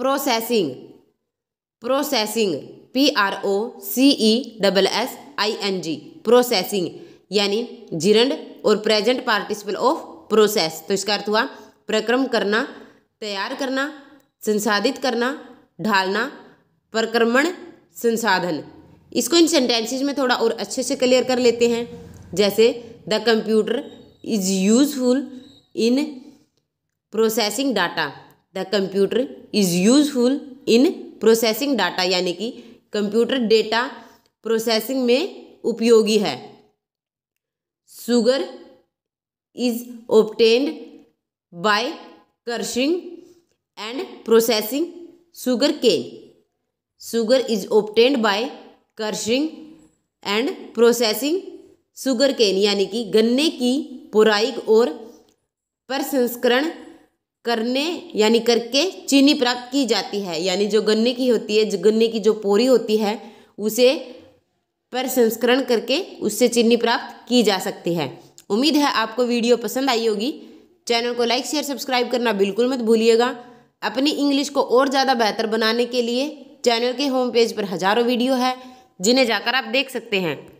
processing processing P R O C E double S I N G processing यानी gerund और present participle of process तो इसका अर्थ हुआ प्रक्रम करना तैयार करना संसाधित करना ढालना प्रक्रमण संसाधन इसको इन सेंटेंसेज में थोड़ा और अच्छे से क्लियर कर लेते हैं जैसे the computer is useful in processing data the computer is useful in processing data यानी कि कंप्यूटर डेटा प्रोसेसिंग में उपयोगी है sugar is obtained by crushing and processing sugarcane sugar is obtained by crushing and processing sugarcane यानी कि गन्ने की पुराई और प्रसंस्करण करने यानी करके चीनी प्राप्त की जाती है यानी जो गन्ने की होती है जो गन्ने की जो पोरी होती है उसे पर संस्करण करके उससे चीनी प्राप्त की जा सकती है उम्मीद है आपको वीडियो पसंद आई होगी चैनल को लाइक शेयर सब्सक्राइब करना बिल्कुल मत भूलिएगा अपनी इंग्लिश को और ज़्यादा बेहतर बनाने के लिए चैनल के होम पेज पर हज़ारों वीडियो है जिन्हें जाकर आप देख सकते हैं